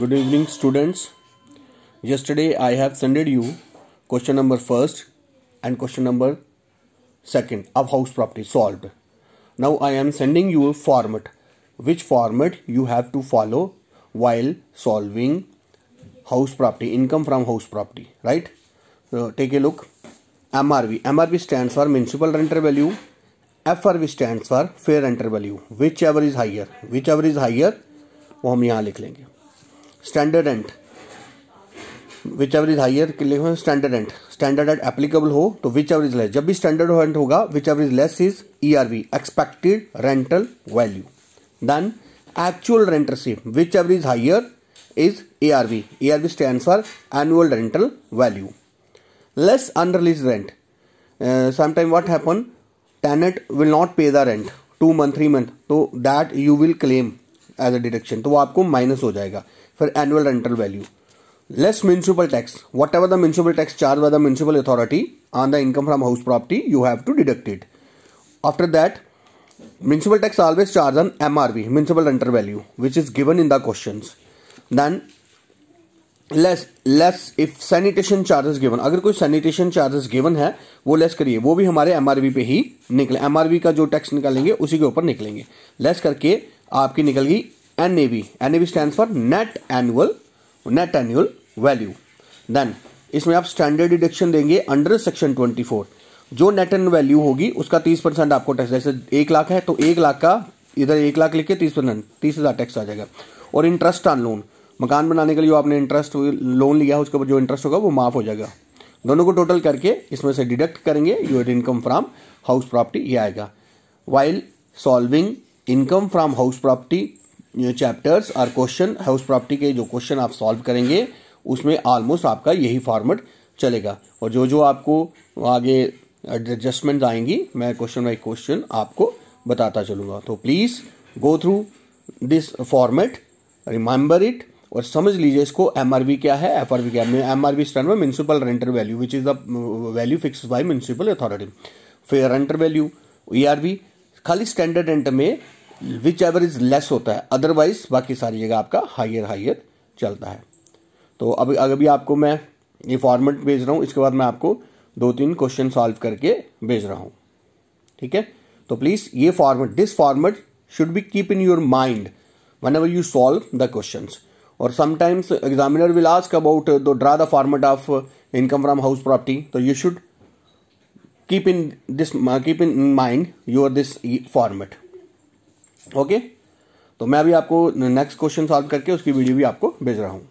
good evening students yesterday i have sent you question number first and question number second of house property solved now i am sending you a format which format you have to follow while solving house property income from house property right so take a look mrv mrv stands for municipal rental value frv stands for fair rental value whichever is higher whichever is higher we will write here. Standard and whichever higher के लिए standard and standard and applicable हो तो विच whichever less जब भी standard and होगा whichever less is E R V expected rental value then actual rent whichever higher is A R V A R V stand for annual rental value less unrealised rent sometime what happen tenant will not pay the rent two month three month तो that you will claim as a deduction तो वो आपको minus हो जाएगा फिर annual rental value less municipal tax what ever the municipal tax charge by the municipal authority on the income from house property you have to deduct it after that municipal tax always charge on M R V municipal rental value which is given in the question then less less if sanitation charges given अगर कोई sanitation charges given है वो less करिए वो भी हमारे M R we पे ही निकले एम आर वी का जो टैक्स निकालेंगे उसी के ऊपर निकलेंगे लेस करके आपकी निकलगी NAV. NAV stands for net annual net annual value. Then इसमें आप स्टैंडर्ड डिडक्शन देंगे अंडर सेक्शन 24 जो नेट एन वैल्यू होगी उसका 30 परसेंट आपको टैक्स जैसे एक लाख है तो एक लाख का इधर एक लाख लिख के तीस परसेंट तीस हज़ार टैक्स आ जाएगा और इंटरेस्ट ऑन लोन मकान बनाने के लिए आपने इंटरेस्ट लोन लिया है उसके ऊपर जो इंटरेस्ट होगा वो माफ़ हो जाएगा दोनों को टोटल करके इसमें से डिडक्ट करेंगे your income from house property ये आएगा while solving income from house property chapters और क्वेश्चन हाउस प्रॉपर्टी के जो क्वेश्चन आप सॉल्व करेंगे उसमें ऑलमोस्ट आपका यही फॉर्मेट चलेगा और जो जो आपको आगे एडजस्टमेंट आएंगी मैं क्वेश्चन बाई क्वेश्चन आपको बताता चलूँगा तो please go through this format remember it और समझ लीजिए इसको एम क्या है एफ क्या है M R stand municipal renter value which is the value fix by municipal authority फिर रेंटर वैल्यू ई खाली स्टैंडर्ड रेंट में विच एवरेज लेस होता है अदरवाइज बाकी सारी जगह आपका हाइयर हाइयर चलता है तो अब भी आपको मैं ये फॉर्मेट भेज रहा हूँ इसके बाद मैं आपको दो तीन क्वेश्चन सॉल्व करके भेज रहा हूँ ठीक है तो प्लीज़ ये format this format should be keep in your mind whenever you solve the question और sometimes examiner will ask about the draw the format of income from house property तो you should keep in this keep in mind your this format okay तो मैं अभी आपको next question solve करके उसकी video भी आपको भेज रहा हूँ